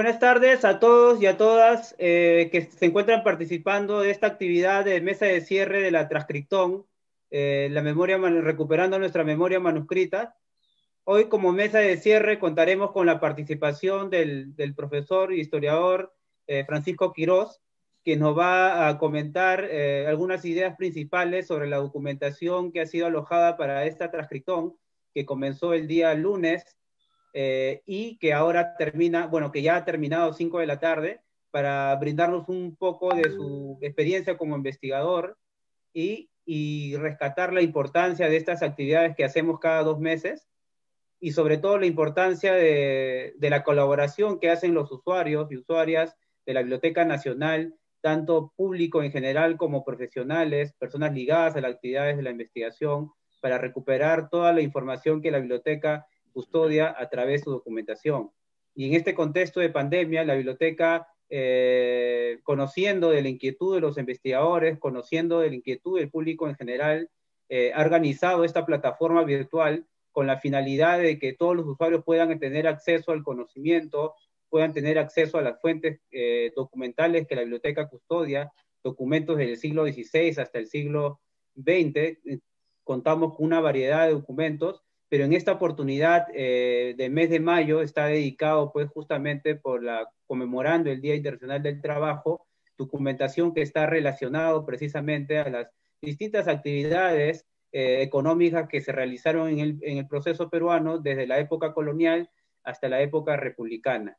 Buenas tardes a todos y a todas eh, que se encuentran participando de esta actividad de mesa de cierre de la transcriptón, eh, la memoria recuperando nuestra memoria manuscrita. Hoy como mesa de cierre contaremos con la participación del, profesor y historiador eh, Francisco Quiroz, que nos va a comentar algunas ideas principales sobre la documentación que ha sido alojada para esta transcriptón, que comenzó el día lunes eh, y que ahora termina, bueno, que ya ha terminado 5 de la tarde, para brindarnos un poco de su experiencia como investigador y, rescatar la importancia de estas actividades que hacemos cada dos meses y sobre todo la importancia de, de, la colaboración que hacen los usuarios y usuarias de la Biblioteca Nacional, tanto público en general como profesionales, personas ligadas a las actividades de la investigación, para recuperar toda la información que la biblioteca custodia a través de su documentación. Y en este contexto de pandemia, la biblioteca, eh, conociendo de la inquietud de los investigadores, conociendo de la inquietud del público en general, eh, ha organizado esta plataforma virtual con la finalidad de que todos los usuarios puedan tener acceso al conocimiento, puedan tener acceso a las fuentes eh, documentales que la biblioteca custodia, documentos del siglo XVI hasta el siglo XX. Contamos con una variedad de documentos pero en esta oportunidad eh, del mes de mayo está dedicado pues justamente por la conmemorando el Día Internacional del Trabajo, documentación que está relacionado precisamente a las distintas actividades eh, económicas que se realizaron en el, proceso peruano desde la época colonial hasta la época republicana.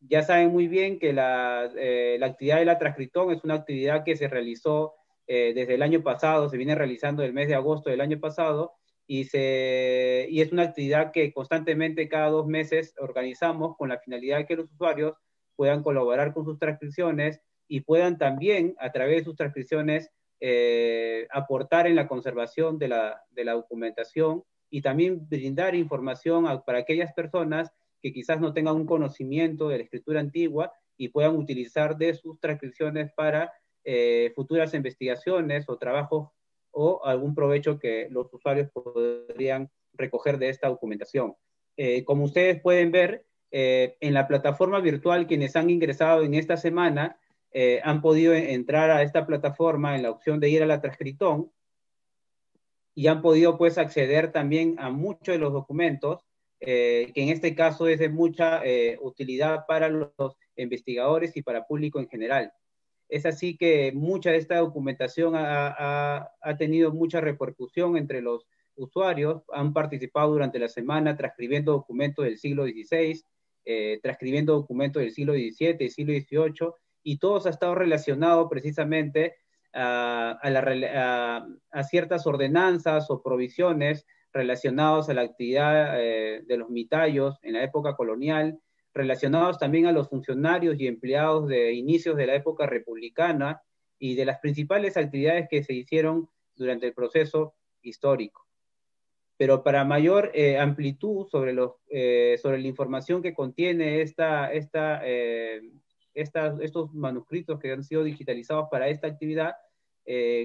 Ya saben muy bien que la, eh, la actividad de la transcriptón es una actividad que se realizó eh, desde el año pasado, se viene realizando el mes de agosto del año pasado, y, se, es una actividad que constantemente cada dos meses organizamos con la finalidad de que los usuarios puedan colaborar con sus transcripciones y puedan también, a través de sus transcripciones, eh, aportar en la conservación de la, documentación y también brindar información para aquellas personas que quizás no tengan un conocimiento de la escritura antigua y puedan utilizar de sus transcripciones para eh, futuras investigaciones o trabajos o algún provecho que los usuarios podrían recoger de esta documentación. Eh, como ustedes pueden ver, eh, en la plataforma virtual, quienes han ingresado en esta semana eh, han podido entrar a esta plataforma en la opción de ir a la transcritón y han podido pues acceder también a muchos de los documentos, que en este caso es de mucha utilidad para los investigadores y para público en general. Es así que mucha de esta documentación ha, tenido mucha repercusión entre los usuarios. Han participado durante la semana transcribiendo documentos del siglo XVI, eh, transcribiendo documentos del siglo XVII y siglo XVIII, y todos ha estado relacionado precisamente a, ciertas ordenanzas o provisiones relacionadas a la actividad eh, de los mitallos en la época colonial relacionados también a los funcionarios y empleados de inicios de la época republicana y de las principales actividades que se hicieron durante el proceso histórico. Pero para mayor eh, amplitud sobre, los, eh, sobre la información que contiene eh, esta, estos manuscritos que han sido digitalizados para esta actividad,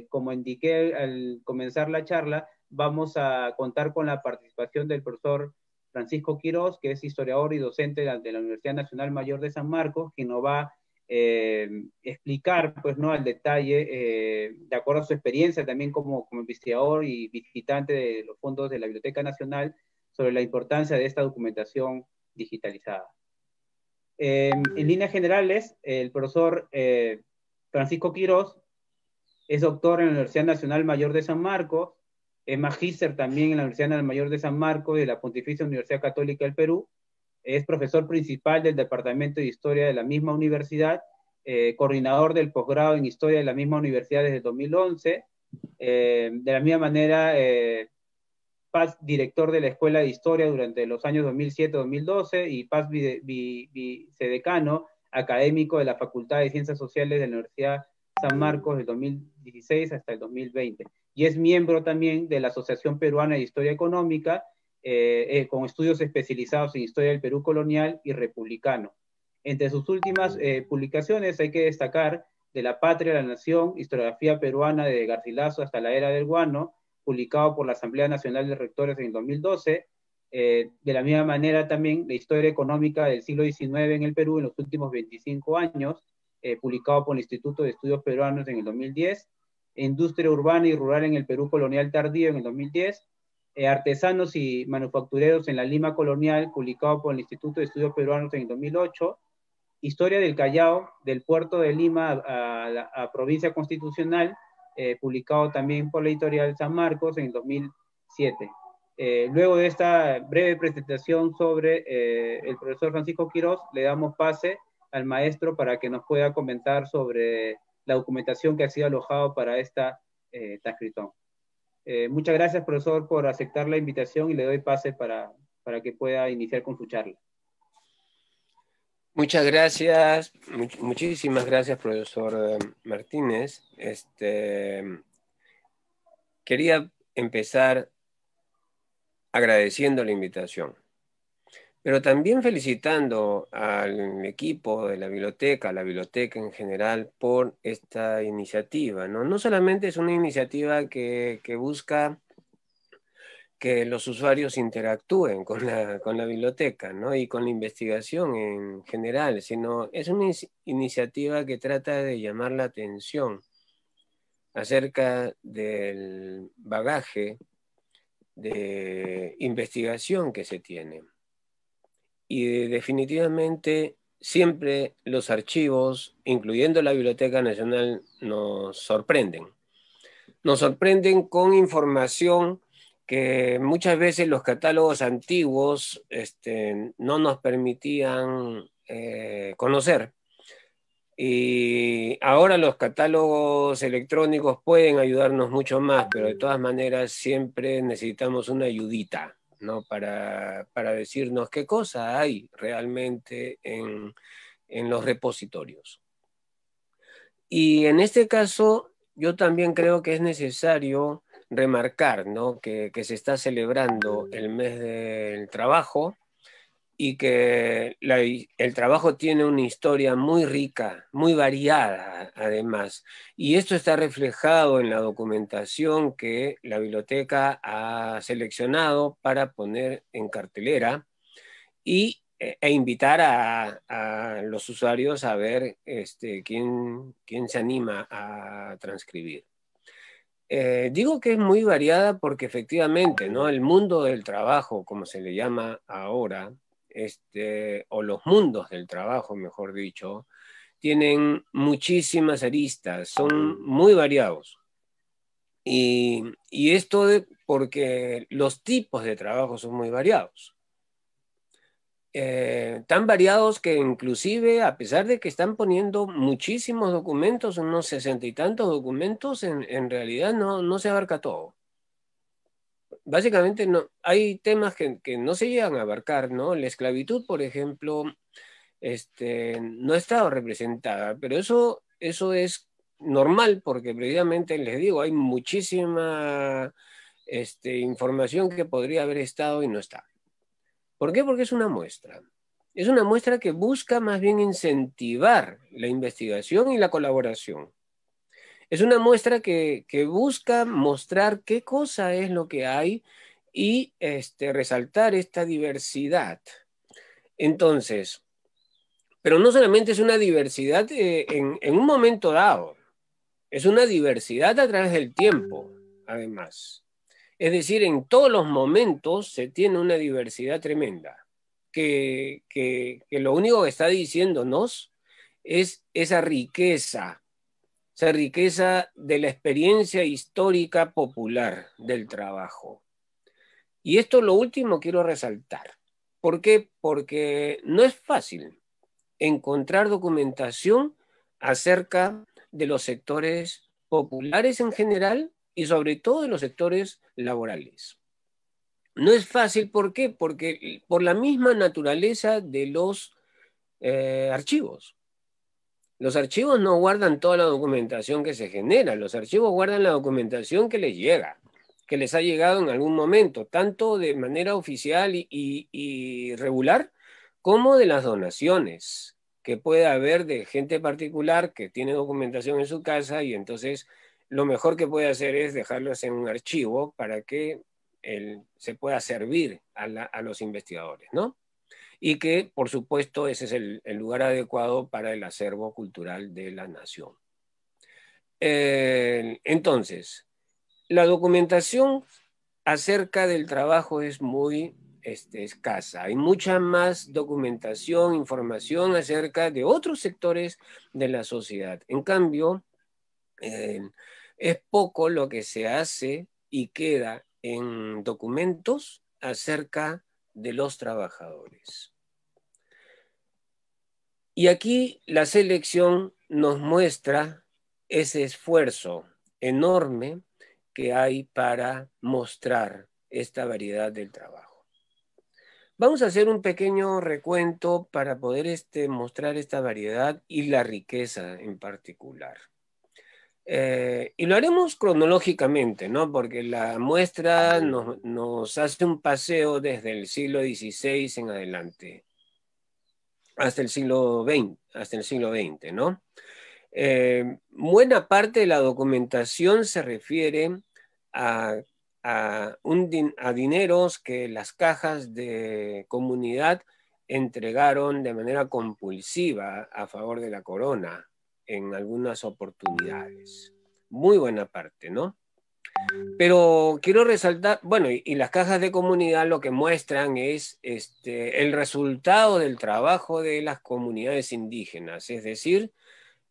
como indiqué al comenzar la charla, vamos a contar con la participación del profesor Francisco Quiroz, que es historiador y docente de la, Universidad Nacional Mayor de San Marcos, que nos va a eh, explicar, pues, ¿no?, al detalle, eh, de acuerdo a su experiencia también como, como investigador y visitante de los fondos de la Biblioteca Nacional, sobre la importancia de esta documentación digitalizada. Eh, en líneas generales, el profesor Francisco Quiroz es doctor en la Universidad Nacional Mayor de San Marcos, es magíster también en la Universidad Nacional Mayor de San Marcos de la Pontificia Universidad Católica del Perú. Es profesor principal del Departamento de Historia de la misma universidad, eh, coordinador del posgrado en Historia de la misma universidad desde 2011. Eh, de la misma manera, eh, Paz, director de la Escuela de Historia durante los años 2007-2012 y Paz vicedecano académico de la Facultad de Ciencias Sociales de la Universidad San Marcos del 2016 hasta el 2020 y es miembro también de la Asociación Peruana de Historia Económica, eh, eh, con estudios especializados en historia del Perú colonial y republicano. Entre sus últimas eh, publicaciones hay que destacar De la Patria a la Nación, Historiografía Peruana de Garcilaso hasta la Era del Guano, publicado por la Asamblea Nacional de Rectores en el 2012. de la misma manera también la historia económica del siglo XIX en el Perú en los últimos 25 años, publicado por el Instituto de Estudios Peruanos en el 2010 Industria Urbana y Rural en el Perú Colonial Tardío en el 2010, eh, Artesanos y Manufactureros en la Lima Colonial, publicado por el Instituto de Estudios Peruanos en el 2008, Historia del Callao, del puerto de Lima a, la provincia constitucional, eh, publicado también por la editorial San Marcos en el 2007. Eh, luego de esta breve presentación sobre el profesor Francisco Quirós, le damos pase al maestro para que nos pueda comentar sobre la documentación que ha sido alojado para esta eh, eh, muchas gracias, profesor, por aceptar la invitación y le doy pase para, que pueda iniciar con su charla. Muchas gracias, muchísimas gracias, profesor eh, Martínez. Este, quería empezar agradeciendo la invitación pero también felicitando al equipo de la biblioteca, a la biblioteca en general, por esta iniciativa. No, solamente es una iniciativa que, busca que los usuarios interactúen con la, biblioteca y con la investigación en general, sino es una iniciativa que trata de llamar la atención acerca del bagaje de investigación que se tiene y definitivamente siempre los archivos, incluyendo la Biblioteca Nacional, nos sorprenden. Nos sorprenden con información que muchas veces los catálogos antiguos este, no nos permitían eh, conocer. Y ahora los catálogos electrónicos pueden ayudarnos mucho más, pero de todas maneras siempre necesitamos una ayudita. ¿no? Para, decirnos qué cosa hay realmente en, los repositorios. Y en este caso, yo también creo que es necesario remarcar que, se está celebrando el mes del trabajo y que el trabajo tiene una historia muy rica, muy variada además. Y esto está reflejado en la documentación que la biblioteca ha seleccionado para poner en cartelera e, e invitar a, los usuarios a ver este, quién, se anima a transcribir. Eh, digo que es muy variada porque efectivamente, ¿no? El mundo del trabajo, como se le llama ahora, este, o los mundos del trabajo, mejor dicho, tienen muchísimas aristas, son muy variados. Y, esto porque los tipos de trabajo son muy variados. Eh, tan variados que inclusive a pesar de que están poniendo muchísimos documentos, unos sesenta y tantos documentos, en, realidad no, no se abarca todo básicamente no, hay temas que, no se llegan a abarcar, ¿no? La esclavitud, por ejemplo, este, no ha estado representada, pero eso, eso es normal porque previamente les digo, hay muchísima este, información que podría haber estado y no está. ¿Por qué? Porque es una muestra. Es una muestra que busca más bien incentivar la investigación y la colaboración. Es una muestra que, busca mostrar qué cosa es lo que hay y este, resaltar esta diversidad. Entonces, pero no solamente es una diversidad eh, en, un momento dado, es una diversidad a través del tiempo, además. Es decir, en todos los momentos se tiene una diversidad tremenda, que lo único que está diciéndonos es esa riqueza esa riqueza de la experiencia histórica popular del trabajo. Y esto lo último quiero resaltar. ¿Por qué? Porque no es fácil encontrar documentación acerca de los sectores populares en general y sobre todo de los sectores laborales. No es fácil, ¿por qué? Porque por la misma naturaleza de los eh, archivos. Los archivos no guardan toda la documentación que se genera, los archivos guardan la documentación que les llega, que les ha llegado en algún momento, tanto de manera oficial y, regular como de las donaciones que puede haber de gente particular que tiene documentación en su casa y entonces lo mejor que puede hacer es dejarlas en un archivo para que él se pueda servir a los investigadores, ¿no? y que, por supuesto, ese es el, lugar adecuado para el acervo cultural de la nación. Eh, entonces, la documentación acerca del trabajo es muy este, escasa. Hay mucha más documentación, información acerca de otros sectores de la sociedad. En cambio, eh, es poco lo que se hace y queda en documentos acerca de los trabajadores. Y aquí la selección nos muestra ese esfuerzo enorme que hay para mostrar esta variedad del trabajo. Vamos a hacer un pequeño recuento para poder este, mostrar esta variedad y la riqueza en particular. Eh, y lo haremos cronológicamente, ¿no? Porque la muestra nos hace un paseo desde el siglo XVI en adelante hasta el siglo XX, hasta el siglo ¿no? Eh, buena parte de la documentación se refiere a dineros que las cajas de comunidad entregaron de manera compulsiva a favor de la corona en algunas oportunidades. Muy buena parte, ¿no? Pero quiero resaltar, bueno, y, las cajas de comunidad lo que muestran es este, el resultado del trabajo de las comunidades indígenas, es decir,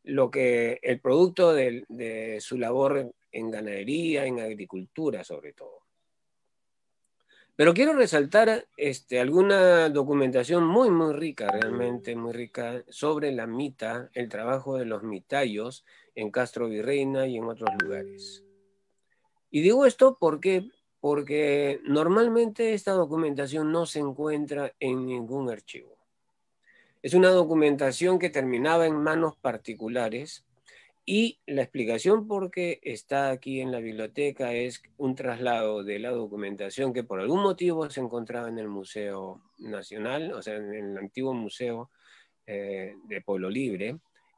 lo que el producto de, su labor en ganadería, en agricultura sobre todo. Pero quiero resaltar este, alguna documentación muy, muy rica, realmente muy rica, sobre la mita, el trabajo de los mitayos en Castro Virreina y en otros lugares. Y digo esto porque, porque normalmente esta documentación no se encuentra en ningún archivo. Es una documentación que terminaba en manos particulares y la explicación por qué está aquí en la biblioteca es un traslado de la documentación que por algún motivo se encontraba en el Museo Nacional, o sea, en el antiguo Museo eh, de Pueblo Libre,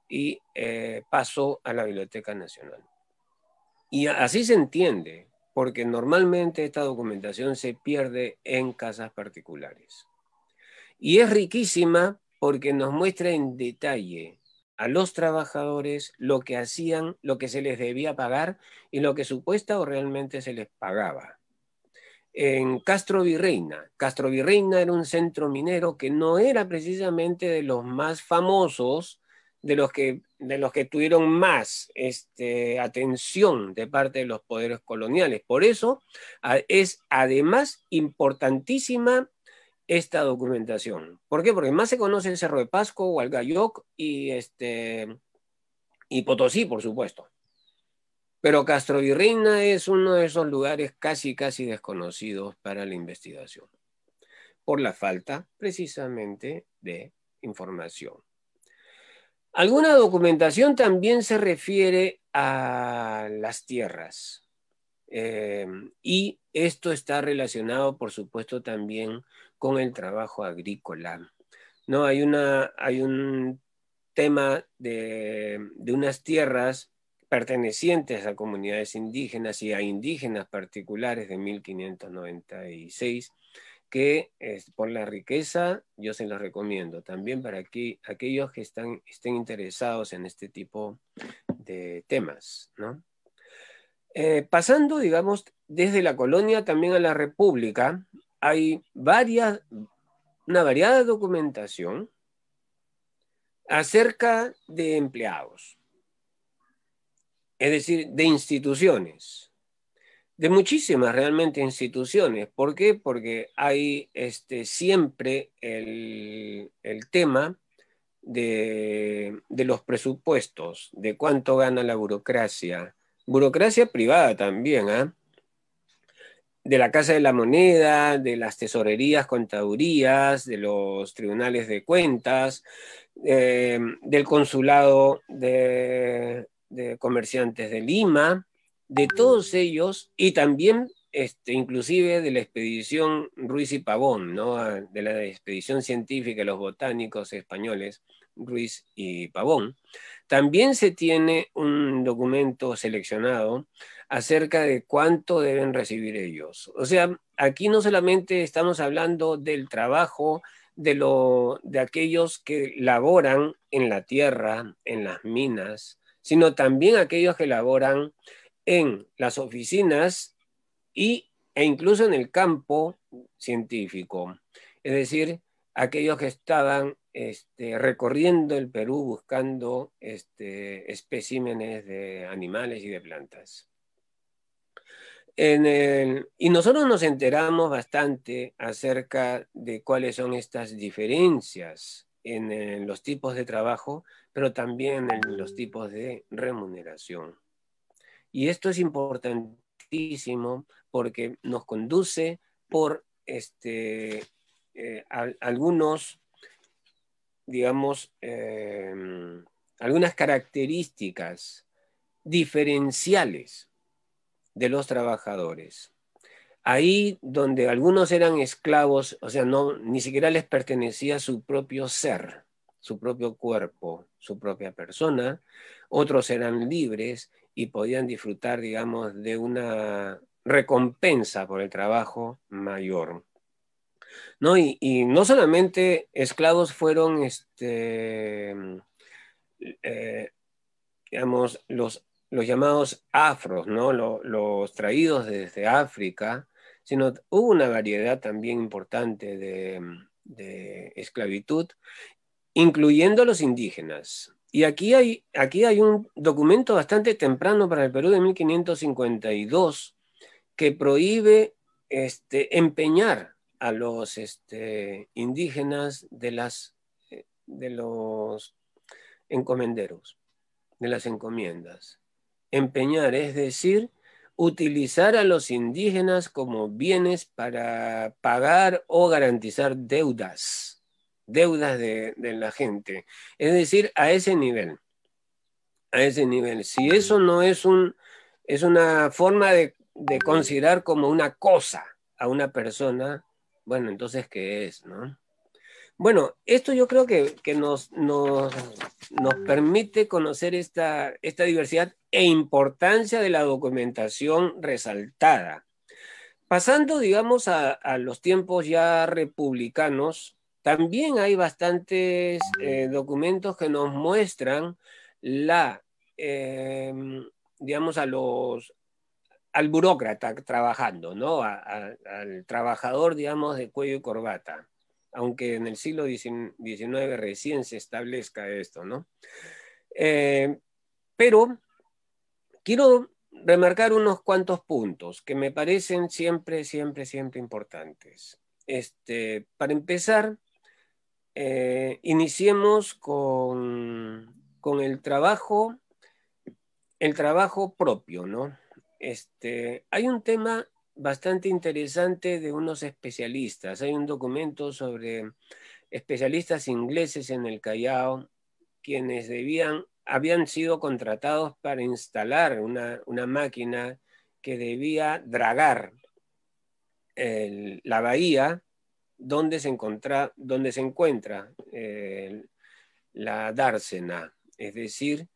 y eh, pasó a la Biblioteca Nacional. Y así se entiende, porque normalmente esta documentación se pierde en casas particulares. Y es riquísima porque nos muestra en detalle a los trabajadores lo que hacían, lo que se les debía pagar y lo que supuesta o realmente se les pagaba. En Castro Virreina, Castro Virreina era un centro minero que no era precisamente de los más famosos de los que, tuvieron más este, atención de parte de los poderes coloniales. Por eso es además importantísima esta documentación. ¿Por qué? Porque más se conoce el Cerro de Pasco, Hualgayoc y, este, y Potosí, por supuesto. Pero Castro Reina es uno de esos lugares casi, casi desconocidos para la investigación, por la falta precisamente de información. Alguna documentación también se refiere a las tierras. Eh, y esto está relacionado, por supuesto, también con el trabajo agrícola. ¿no? Hay, un tema de, de unas tierras pertenecientes a comunidades indígenas y a indígenas particulares de 1596 que por la riqueza yo se los recomiendo. También para aquellos que están, estén interesados en este tipo de temas. Eh, pasando, digamos, desde la colonia también a la república, hay varias, una variada documentación acerca de empleados, es decir, de instituciones de muchísimas realmente instituciones. ¿Por qué? Porque hay este, siempre el, tema de, los presupuestos, de cuánto gana la burocracia, burocracia privada también, ¿ah? de la Casa de la Moneda, de las tesorerías, contadurías, de los tribunales de cuentas, eh, del consulado de comerciantes de Lima, de todos ellos y también este, inclusive de la expedición Ruiz y Pavón, ¿no? Ah, de la expedición científica de los botánicos españoles Ruiz y Pavón, también se tiene un documento seleccionado acerca de cuánto deben recibir ellos. O sea, aquí no solamente estamos hablando del trabajo de, lo, de aquellos que laboran en la tierra, en las minas, sino también aquellos que laboran en las oficinas y, e incluso en el campo científico. Es decir, aquellos que estaban este, recorriendo el Perú buscando este, especímenes de animales y de plantas. y nosotros nos enteramos bastante acerca de cuáles son estas diferencias en los tipos de trabajo, pero también en los tipos de remuneración. Y esto es importantísimo porque nos conduce por este, eh, algunos, digamos, em, algunas características diferenciales de los trabajadores. Ahí donde algunos eran esclavos, o sea, no, ni siquiera les pertenecía su propio ser, su propio cuerpo, su propia persona, otros eran libres y podían disfrutar, digamos, de una recompensa por el trabajo mayor. Y, no solamente esclavos fueron este, mm, eh, digamos, los, llamados afros, ¿no? los traídos desde África, sino hubo una variedad también importante de, mm, esclavitud, incluyendo los indígenas, y aquí hay, aquí hay un documento bastante temprano para el Perú de 1552 que prohíbe este, empeñar a los este, indígenas de, las, eh, de los encomenderos, de las encomiendas. Empeñar, es decir, utilizar a los indígenas como bienes para pagar o garantizar deudas deudas de, de la gente. Es decir, a ese nivel, a ese nivel. Si eso no es, un, es una forma de, de considerar como una cosa a una persona, bueno, entonces, ¿qué es? No? Bueno, esto yo creo que, que nos, nos, nos, permite conocer esta, esta, diversidad e importancia de la documentación resaltada. Pasando, digamos, a, a los tiempos ya republicanos, también hay bastantes eh, documentos que nos muestran la, em, digamos, a los, al burócrata trabajando, ¿no? al trabajador, digamos, de cuello y corbata, aunque en el siglo XIX recién se establezca esto, ¿no? Eh, pero quiero remarcar unos cuantos puntos que me parecen siempre, siempre, siempre importantes. Este, para empezar, eh, iniciemos con, el trabajo, el trabajo propio, este, hay un tema bastante interesante de unos especialistas. Hay un documento sobre especialistas ingleses en el Callao, quienes debían, habían sido contratados para instalar una, máquina que debía dragar la bahía dónde se, se encuentra eh, la dársena, es decir,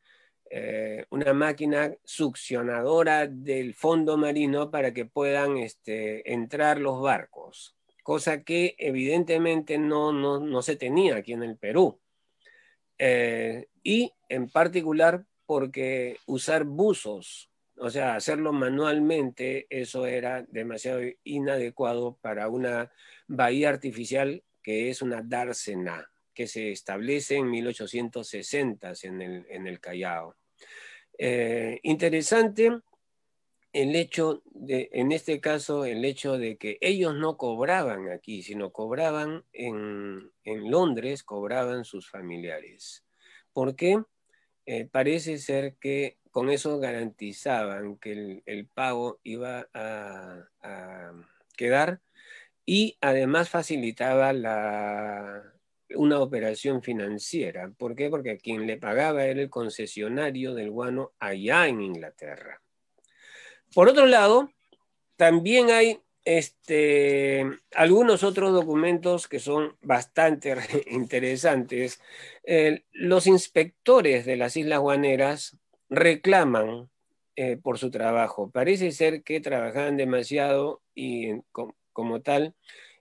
eh, una máquina succionadora del fondo marino para que puedan este, entrar los barcos, cosa que evidentemente no, se tenía aquí en el Perú. Eh, y en particular porque usar buzos o sea, hacerlo manualmente, eso era demasiado inadecuado para una bahía artificial que es una dársena, que se establece en 1860 en el, Callao. Eh, interesante el hecho de, en este caso, el hecho de que ellos no cobraban aquí, sino cobraban en, Londres, cobraban sus familiares. ¿Por qué? Eh, parece ser que con eso garantizaban que el, pago iba a, quedar y además facilitaba una operación financiera. ¿Por qué? Porque quien le pagaba era el concesionario del guano allá en Inglaterra. Por otro lado, también hay este, algunos otros documentos que son bastante interesantes. los inspectores de las Islas Guaneras reclaman eh, por su trabajo. Parece ser que trabajaban demasiado y como tal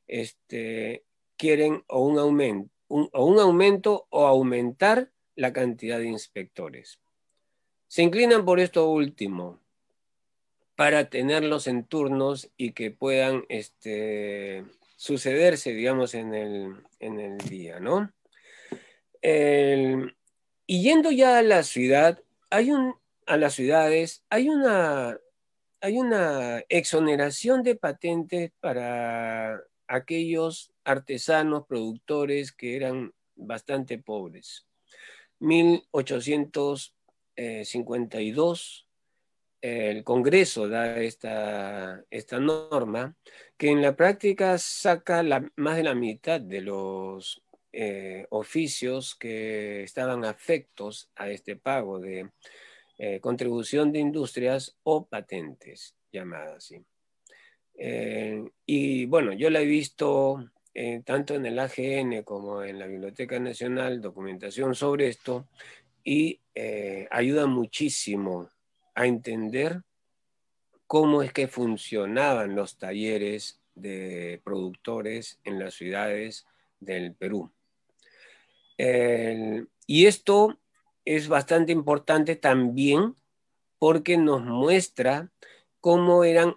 este, quieren o un, aumento, o un aumento o aumentar la cantidad de inspectores. Se inclinan por esto último, para tenerlos en turnos y que puedan este, sucederse, digamos, en el, día, ¿no? y yendo ya a la ciudad, hay un, a las ciudades, hay una, hay una exoneración de patentes para aquellos artesanos, productores que eran bastante pobres. 1852, el Congreso da esta, esta norma que en la práctica saca más de la mitad de los eh, oficios que estaban afectos a este pago de eh, contribución de industrias o patentes, llamadas así. Eh, y bueno, yo la he visto tanto en el AGN como en la Biblioteca Nacional, documentación sobre esto, y ayuda muchísimo a entender cómo es que funcionaban los talleres de productores en las ciudades del Perú. Eh, y esto es bastante importante también porque nos muestra cómo eran,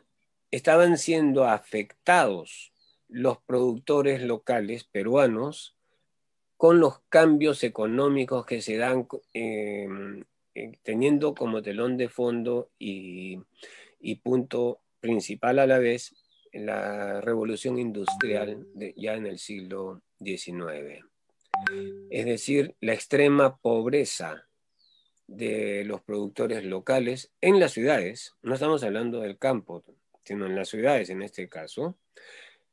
estaban siendo afectados los productores locales peruanos con los cambios económicos que se dan eh, eh, teniendo como telón de fondo y, punto principal a la vez la revolución industrial ya en el siglo XIX es decir, la extrema pobreza de los productores locales en las ciudades, no estamos hablando del campo, sino en las ciudades en este caso,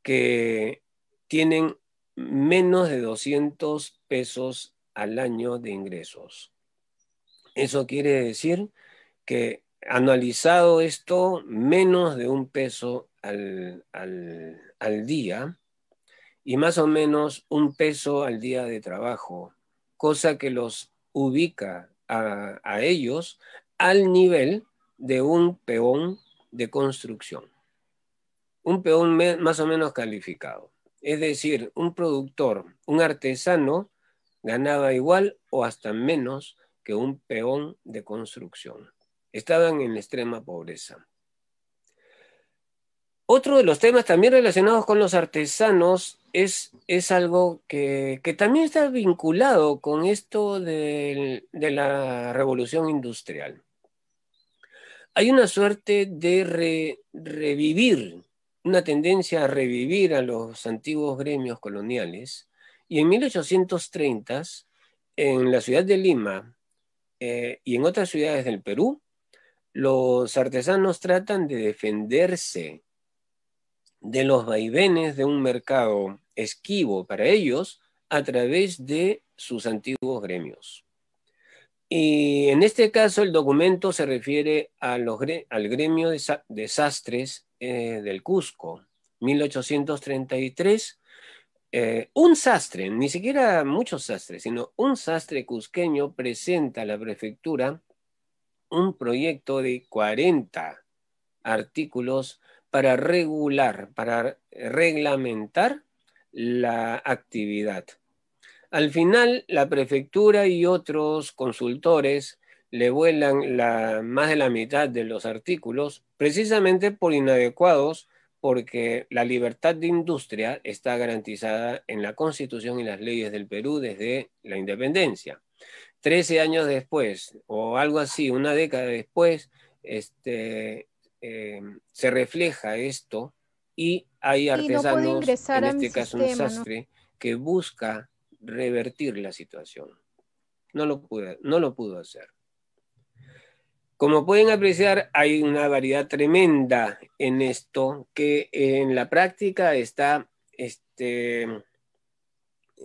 que tienen menos de 200 pesos al año de ingresos. Eso quiere decir que analizado esto, menos de un peso al, al día y más o menos un peso al día de trabajo, cosa que los ubica a, ellos al nivel de un peón de construcción, un peón más o menos calificado. Es decir, un productor, un artesano, ganaba igual o hasta menos que un peón de construcción. Estaban en extrema pobreza. Otro de los temas también relacionados con los artesanos es, es algo que, también está vinculado con esto de, la revolución industrial. Hay una suerte de revivir, una tendencia a revivir a los antiguos gremios coloniales. Y en 1830, en la ciudad de Lima eh, y en otras ciudades del Perú, los artesanos tratan de defenderse de los vaivenes de un mercado esquivo para ellos a través de sus antiguos gremios. Y en este caso el documento se refiere al gremio de, sastres eh, del Cusco, 1833. Eh, un sastre, ni siquiera muchos sastres, sino un sastre cusqueño presenta a la prefectura un proyecto de 40 artículos para regular, para reglamentar la actividad. Al final, la prefectura y otros consultores le vuelan más de la mitad de los artículos precisamente por inadecuados porque la libertad de industria está garantizada en la Constitución y las leyes del Perú desde la independencia. Trece años después, o algo así, una década después, este, eh, se refleja esto y hay artesanos, en este un sastre, que busca revertir la situación. No lo, pudo, no lo pudo hacer. Como pueden apreciar, hay una variedad tremenda en esto que en la práctica está este,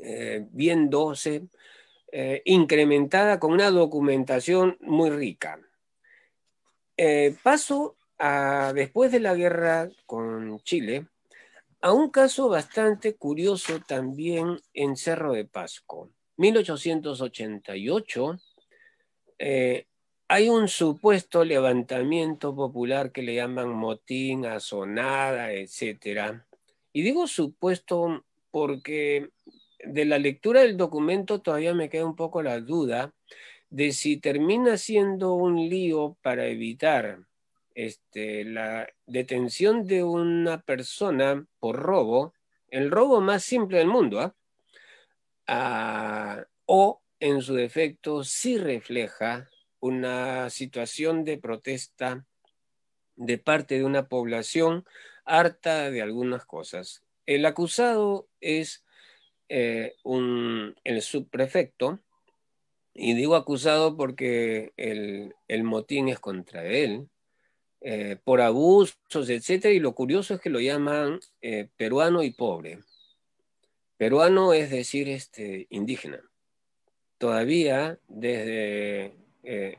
eh, viéndose eh, incrementada con una documentación muy rica. paso después de la guerra con Chile, a un caso bastante curioso también en Cerro de Pasco. 1888, eh, hay un supuesto levantamiento popular que le llaman motín, azonada, etc. Y digo supuesto porque de la lectura del documento todavía me queda un poco la duda de si termina siendo un lío para evitar este, la detención de una persona por robo, el robo más simple del mundo, ¿ah? Ah, o en su defecto sí refleja una situación de protesta de parte de una población harta de algunas cosas. El acusado es eh, el subprefecto, y digo acusado porque el motín es contra él, eh, por abusos, etcétera, y lo curioso es que lo llaman eh, peruano y pobre. Peruano es decir, este, indígena. Todavía desde eh,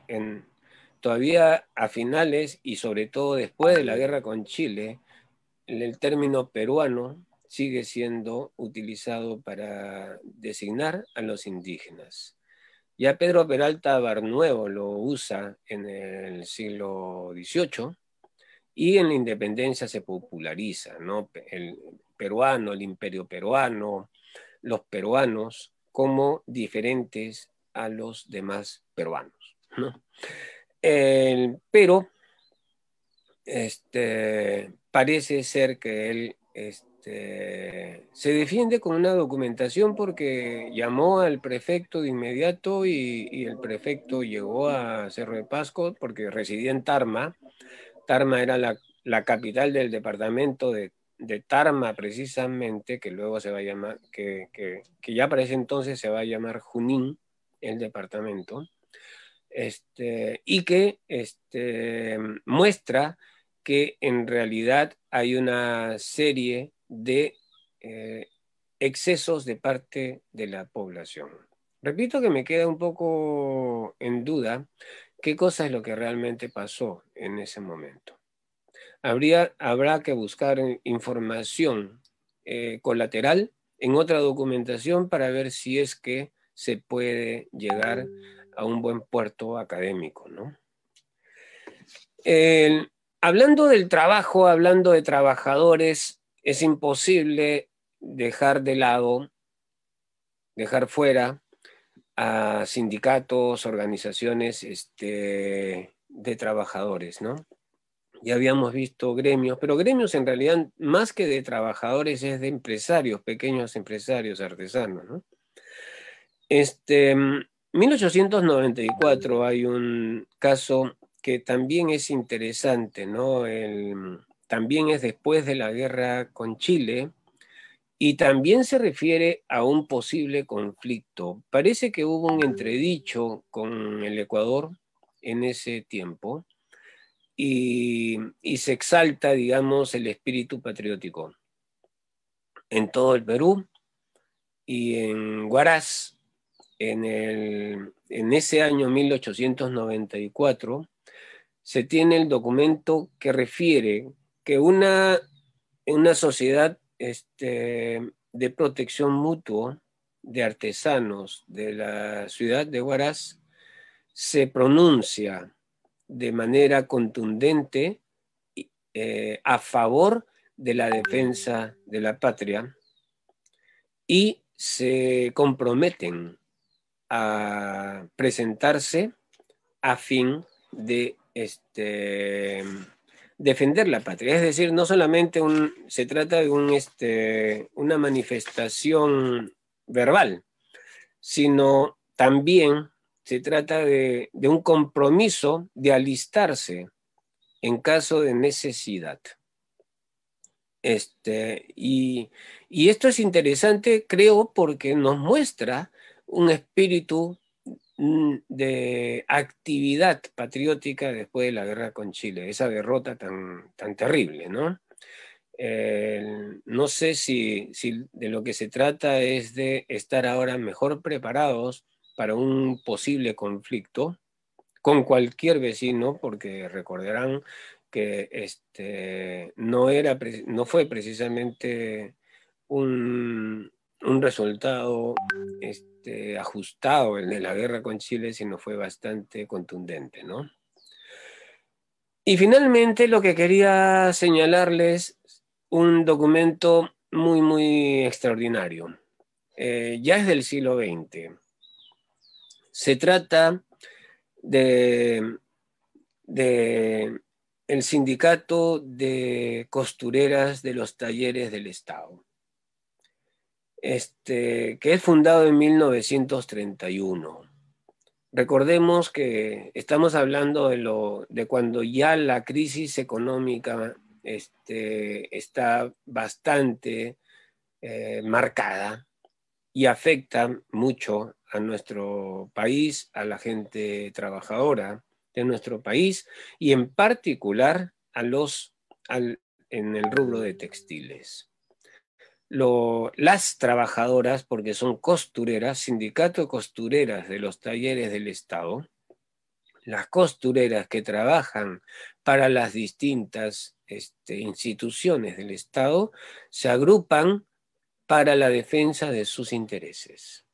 todavía a finales y sobre todo después de la guerra con Chile, el término peruano sigue siendo utilizado para designar a los indígenas. Ya Pedro Peralta Barnuevo lo usa en el siglo XVIII y en la independencia se populariza, ¿no? El peruano, el imperio peruano, los peruanos como diferentes a los demás peruanos, ¿no? pero este, parece ser que él este, este, se defiende con una documentación porque llamó al prefecto de inmediato y, el prefecto llegó a Cerro de Pasco porque residía en Tarma. Tarma era la, capital del departamento de, Tarma precisamente, que luego se va a llamar, que, ya para ese entonces se va a llamar Junín, el departamento, este, y que este, muestra que en realidad hay una serie de eh, excesos de parte de la población. Repito que me queda un poco en duda qué cosa es lo que realmente pasó en ese momento. Habría, habrá que buscar información eh, colateral en otra documentación para ver si es que se puede llegar a un buen puerto académico. ¿no? hablando del trabajo, hablando de trabajadores, es imposible dejar de lado, dejar fuera a sindicatos, organizaciones este, de trabajadores, ¿no? Ya habíamos visto gremios, pero gremios en realidad más que de trabajadores es de empresarios, pequeños empresarios, artesanos, ¿no? Este, 1894 hay un caso que también es interesante, ¿no? El, también es después de la guerra con Chile, y también se refiere a un posible conflicto. Parece que hubo un entredicho con el Ecuador en ese tiempo y, se exalta, digamos, el espíritu patriótico en todo el Perú y en Huaraz, en, en ese año 1894, se tiene el documento que refiere que una, una sociedad este, de protección mutua de artesanos de la ciudad de Huaraz se pronuncia de manera contundente eh, a favor de la defensa de la patria y se comprometen a presentarse a fin de este, defender la patria. Es decir, no solamente un, se trata de un, este, una manifestación verbal, sino también se trata de, un compromiso de alistarse en caso de necesidad. Este, y, y, esto es interesante, creo, porque nos muestra un espíritu Mm, de actividad patriótica después de la guerra con Chile, esa derrota tan, tan terrible, ¿no? no sé si, si, de lo que se trata es de estar ahora mejor preparados para un posible conflicto con cualquier vecino, porque recordarán que este, no, era, no fue precisamente un, un resultado este, ajustado, el de la guerra con Chile, sino fue bastante contundente, ¿no? Y finalmente lo que quería señalarles, un documento muy, muy extraordinario. Eh, ya es del siglo XX. Se trata de, de el sindicato de costureras de los talleres del Estado este, que es fundado en 1931. Recordemos que estamos hablando de, lo, de cuando ya la crisis económica este, está bastante eh, marcada y afecta mucho a nuestro país, a la gente trabajadora de nuestro país y en particular a los en el rubro de textiles las trabajadoras, porque son costureras, sindicato costureras de los talleres del Estado, las costureras que trabajan para las distintas este, instituciones del Estado, se agrupan para la defensa de sus intereses.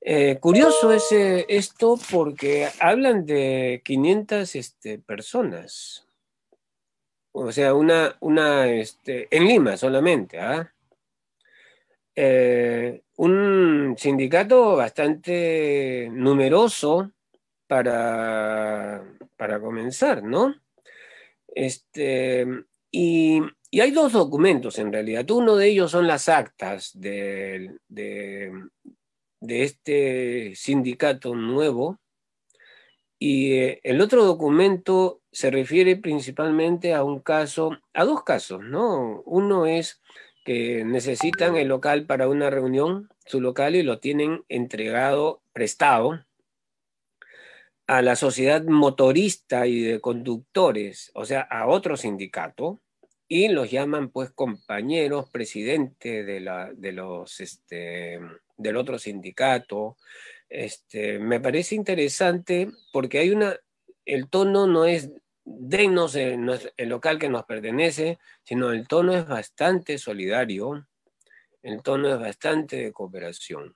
Eh, curioso es esto porque hablan de 500 este, personas, o sea, una, una este, en Lima solamente, ¿ah? Eh, un sindicato bastante numeroso para, para comenzar, ¿no? Este, y, hay dos documentos en realidad. Uno de ellos son las actas de, de, este sindicato nuevo y eh, el otro documento se refiere principalmente a un caso, a dos casos, ¿no? Uno es que necesitan el local para una reunión, su local, y lo tienen entregado, prestado a la sociedad motorista y de conductores, o sea, a otro sindicato, y los llaman pues compañeros, presidente de, la, de los, este, del otro sindicato. Este, me parece interesante porque hay una, el tono no es dennos el, local que nos pertenece, sino el tono es bastante solidario, el tono es bastante de cooperación.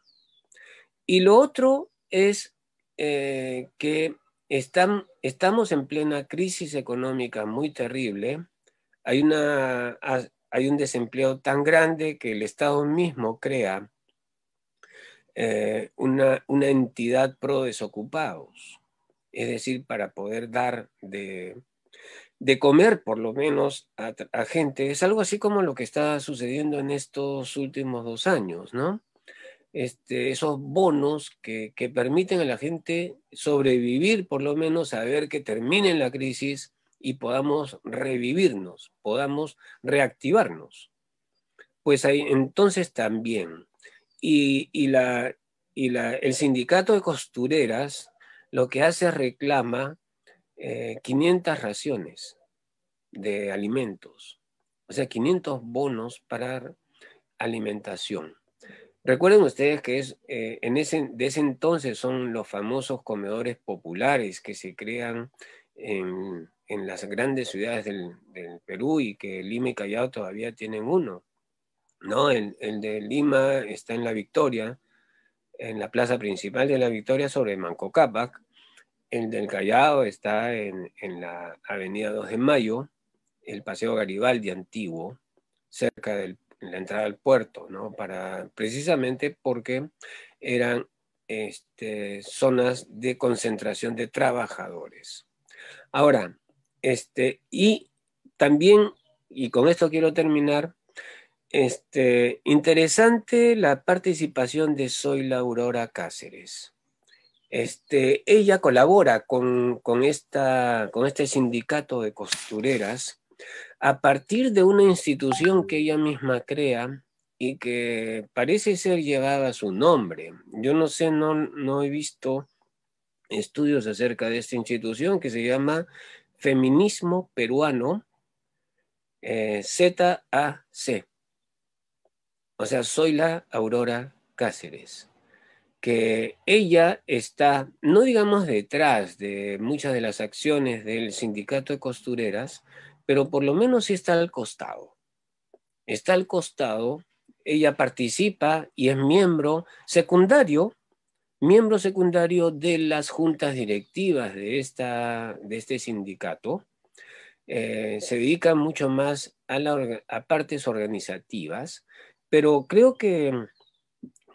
Y lo otro es eh, que estamos en plena crisis económica muy terrible, hay, un desempleo tan grande que el Estado mismo crea eh, una entidad pro desocupados es decir, para poder dar de, comer por lo menos a, gente. Es algo así como lo que está sucediendo en estos últimos dos años, ¿no? Este, esos bonos que, que permiten a la gente sobrevivir, por lo menos saber que termine la crisis y podamos revivirnos, podamos reactivarnos. Pues ahí entonces también. Y, la, el sindicato de costureras lo que hace es reclama 500 eh, raciones de alimentos, o sea, 500 bonos para alimentación. Recuerden ustedes que eh, en ese, de ese entonces son los famosos comedores populares que se crean en, las grandes ciudades del, Perú y que Lima y Callao todavía tienen uno. ¿no? el de Lima está en La Victoria, en la plaza principal de la Victoria sobre Manco Cápac. El del Callao está en, la avenida 2 de Mayo, el Paseo Garibaldi antiguo, cerca de la entrada al puerto, ¿no? Para, precisamente porque eran este, zonas de concentración de trabajadores. Ahora, este, y también, y con esto quiero terminar, este, interesante la participación de Soy Aurora Cáceres. Este, ella colabora con, esta, con este sindicato de costureras a partir de una institución que ella misma crea y que parece ser llevada a su nombre. Yo no sé, no, no he visto estudios acerca de esta institución que se llama Feminismo Peruano eh, ZAC o sea, soy la Aurora Cáceres, que ella está, no digamos detrás de muchas de las acciones del sindicato de costureras, pero por lo menos sí está al costado. Está al costado, ella participa y es miembro secundario, miembro secundario de las juntas directivas de, de este sindicato. Eh, se dedica mucho más a, la, a partes organizativas, pero creo que,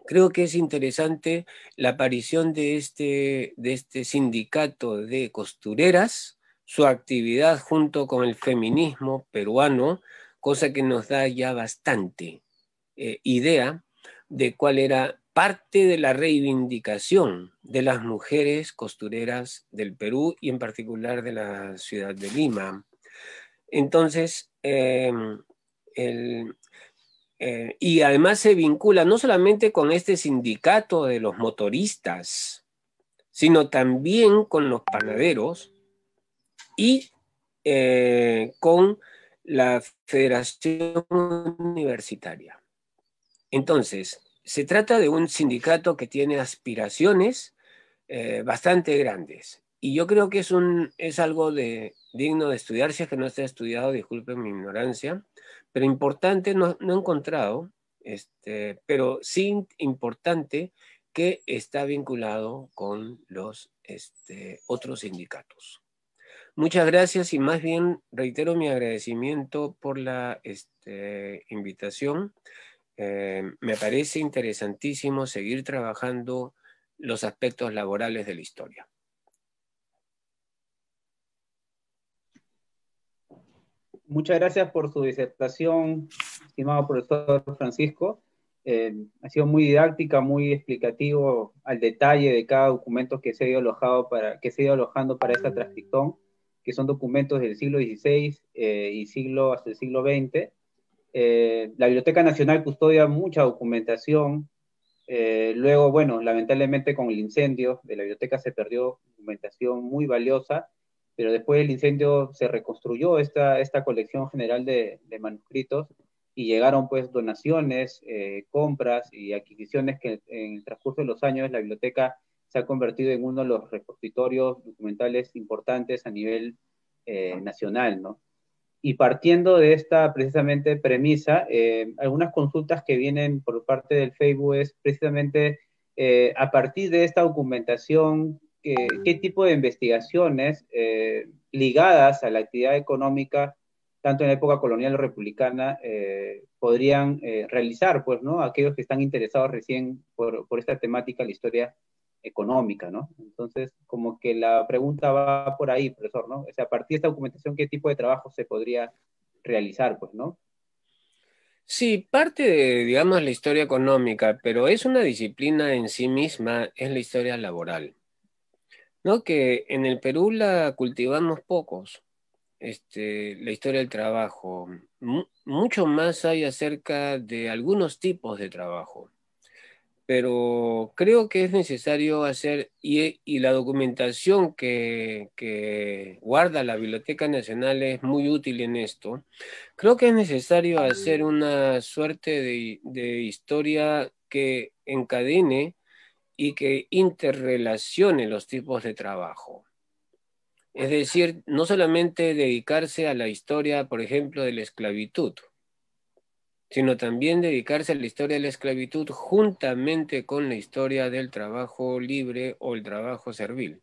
creo que es interesante la aparición de este, de este sindicato de costureras, su actividad junto con el feminismo peruano, cosa que nos da ya bastante eh, idea de cuál era parte de la reivindicación de las mujeres costureras del Perú y en particular de la ciudad de Lima. Entonces, eh, el, eh, y además se vincula no solamente con este sindicato de los motoristas, sino también con los panaderos y eh, con la Federación Universitaria. Entonces, se trata de un sindicato que tiene aspiraciones eh, bastante grandes. Y yo creo que es, un, es algo de, digno de estudiar, si es que no está estudiado, disculpen mi ignorancia, pero importante no, he encontrado, este, pero sí importante que está vinculado con los este, otros sindicatos. Muchas gracias y más bien reitero mi agradecimiento por la este, invitación. Eh, me parece interesantísimo seguir trabajando los aspectos laborales de la historia. muchas gracias por su disertación, estimado profesor Francisco. Eh, ha sido muy didáctica, muy explicativo al detalle de cada documento que se ha ido, alojado para, que ha alojando para esta transcripción, que son documentos del siglo XVI eh, y siglo, hasta el siglo XX. Eh, la Biblioteca Nacional custodia mucha documentación. luego, bueno, lamentablemente con el incendio de la biblioteca se perdió documentación muy valiosa pero después del incendio se reconstruyó esta, esta colección general de, manuscritos y llegaron pues donaciones, eh, compras y adquisiciones que en el transcurso de los años la biblioteca se ha convertido en uno de los repositorios documentales importantes a nivel eh, nacional, ¿no? Y partiendo de esta precisamente premisa, eh, algunas consultas que vienen por parte del Facebook es precisamente a partir de esta documentación qué, tipo de investigaciones eh, ligadas a la actividad económica, tanto en la época colonial o republicana, eh, podrían eh, realizar, pues, ¿no? Aquellos que están interesados recién por, por esta temática, la historia económica, ¿no? Entonces, como que la pregunta va por ahí, profesor, ¿no? O sea, a partir de esta documentación, ¿qué tipo de trabajo se podría realizar, pues, ¿no? Sí, parte de, digamos, la historia económica, pero es una disciplina en sí misma, es la historia laboral. No, que en el Perú la cultivamos pocos, este, la historia del trabajo. mucho más hay acerca de algunos tipos de trabajo, pero creo que es necesario hacer, y, la documentación que, guarda la Biblioteca Nacional es muy útil en esto, creo que es necesario hacer una suerte de historia que encadene y que interrelacione los tipos de trabajo. Es decir, no solamente dedicarse a la historia, por ejemplo, de la esclavitud, sino también dedicarse a la historia de la esclavitud juntamente con la historia del trabajo libre o el trabajo servil.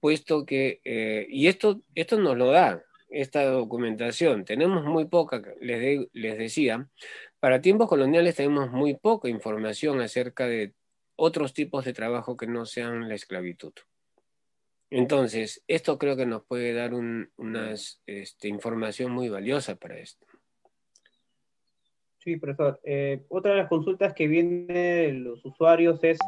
Puesto que, eh, y esto, esto nos lo da esta documentación, tenemos muy poca, les, les decía, para tiempos coloniales tenemos muy poca información acerca de otros tipos de trabajo que no sean la esclavitud. Entonces, esto creo que nos puede dar una este, información muy valiosa para esto. Sí, profesor. Eh, otra de las consultas que vienen los usuarios es,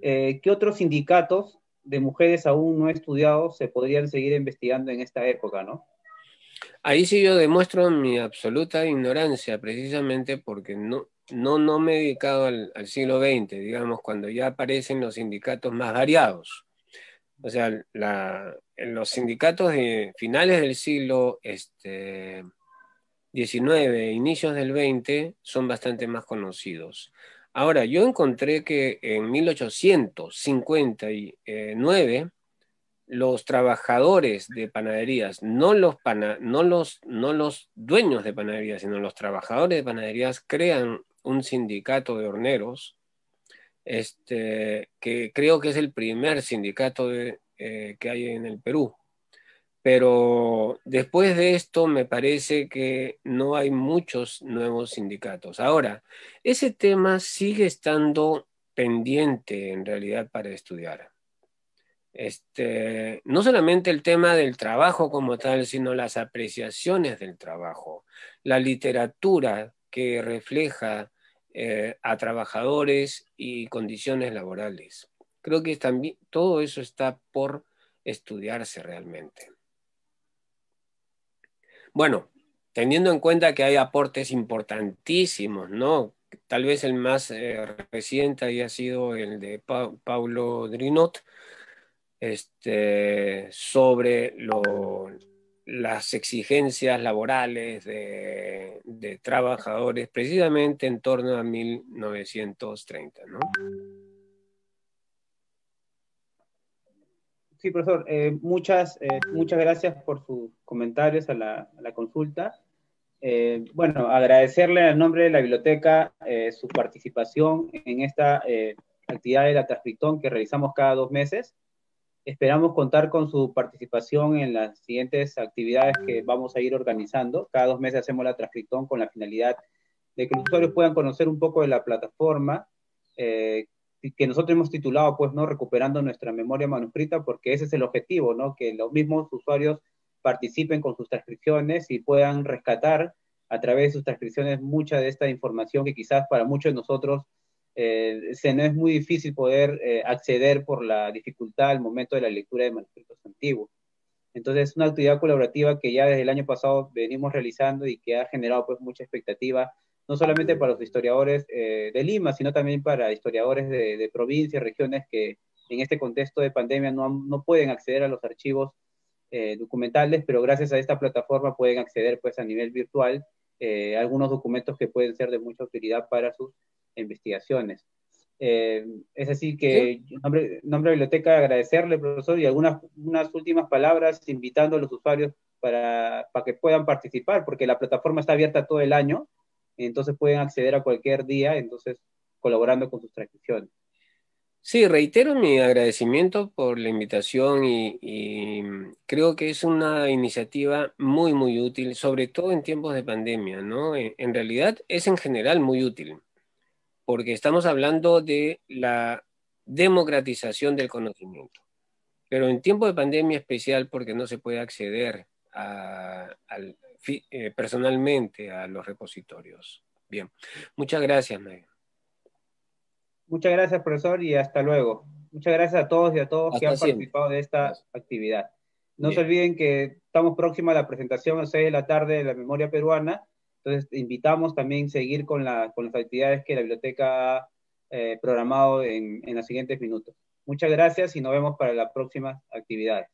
eh, ¿qué otros sindicatos de mujeres aún no estudiados se podrían seguir investigando en esta época, no? Ahí sí yo demuestro mi absoluta ignorancia, precisamente porque no, no, no me he dedicado al, siglo XX, digamos, cuando ya aparecen los sindicatos más variados. O sea, los sindicatos de finales del siglo este, XIX, inicios del XX, son bastante más conocidos. Ahora, yo encontré que en 1859 eh, los trabajadores de panaderías, no los, no, los, no los dueños de panaderías, sino los trabajadores de panaderías crean un sindicato de horneros, este, que creo que es el primer sindicato eh, que hay en el Perú. Pero después de esto me parece que no hay muchos nuevos sindicatos. Ahora, ese tema sigue estando pendiente en realidad para estudiar. Este, no solamente el tema del trabajo como tal, sino las apreciaciones del trabajo, la literatura que refleja eh, a trabajadores y condiciones laborales. Creo que también, todo eso está por estudiarse realmente. Bueno, teniendo en cuenta que hay aportes importantísimos, ¿no? Tal vez el más eh, reciente haya sido el de Paulo Drinot este, sobre lo, las exigencias laborales de, trabajadores precisamente en torno a 1930. ¿no? Sí, profesor, eh, muchas, eh, muchas gracias por sus comentarios a la, consulta. Eh, bueno, agradecerle en nombre de la biblioteca su participación en esta actividad de la transcriptón que realizamos cada dos meses. Esperamos contar con su participación en las siguientes actividades que vamos a ir organizando. Cada dos meses hacemos la transcripción con la finalidad de que los usuarios puedan conocer un poco de la plataforma eh, que nosotros hemos titulado, pues, ¿no? Recuperando nuestra memoria manuscrita, porque ese es el objetivo, ¿no? Que los mismos usuarios participen con sus transcripciones y puedan rescatar a través de sus transcripciones mucha de esta información que quizás para muchos de nosotros eh, se no es muy difícil poder eh, acceder por la dificultad al momento de la lectura de manuscritos antiguos. Entonces, es una actividad colaborativa que ya desde el año pasado venimos realizando y que ha generado pues mucha expectativa, no solamente para los historiadores eh, de Lima, sino también para historiadores de, de provincias, regiones que en este contexto de pandemia no, no pueden acceder a los archivos documentales, pero gracias a esta plataforma pueden acceder pues a nivel virtual algunos documentos que pueden ser de mucha utilidad para sus investigaciones. Eh, es así que nombre, nombre biblioteca agradecerle, profesor, y algunas unas últimas palabras invitando a los usuarios para, que puedan participar, porque la plataforma está abierta todo el año, entonces pueden acceder a cualquier día, entonces colaborando con sus transcripciones. Sí, reitero mi agradecimiento por la invitación y, creo que es una iniciativa muy, muy útil, sobre todo en tiempos de pandemia, ¿no? en realidad es en general muy útil porque estamos hablando de la democratización del conocimiento. Pero en tiempo de pandemia especial, porque no se puede acceder eh, personalmente a los repositorios. Bien, muchas gracias, May. Muchas gracias, profesor, y hasta luego. Muchas gracias a todos y a todos que han participado de esta actividad. No se olviden que estamos próximos a la presentación a las 6 de la tarde de la memoria peruana entonces, invitamos también a seguir con, las actividades que la biblioteca ha eh, programado en, en los siguientes minutos. Muchas gracias y nos vemos para las próximas actividades.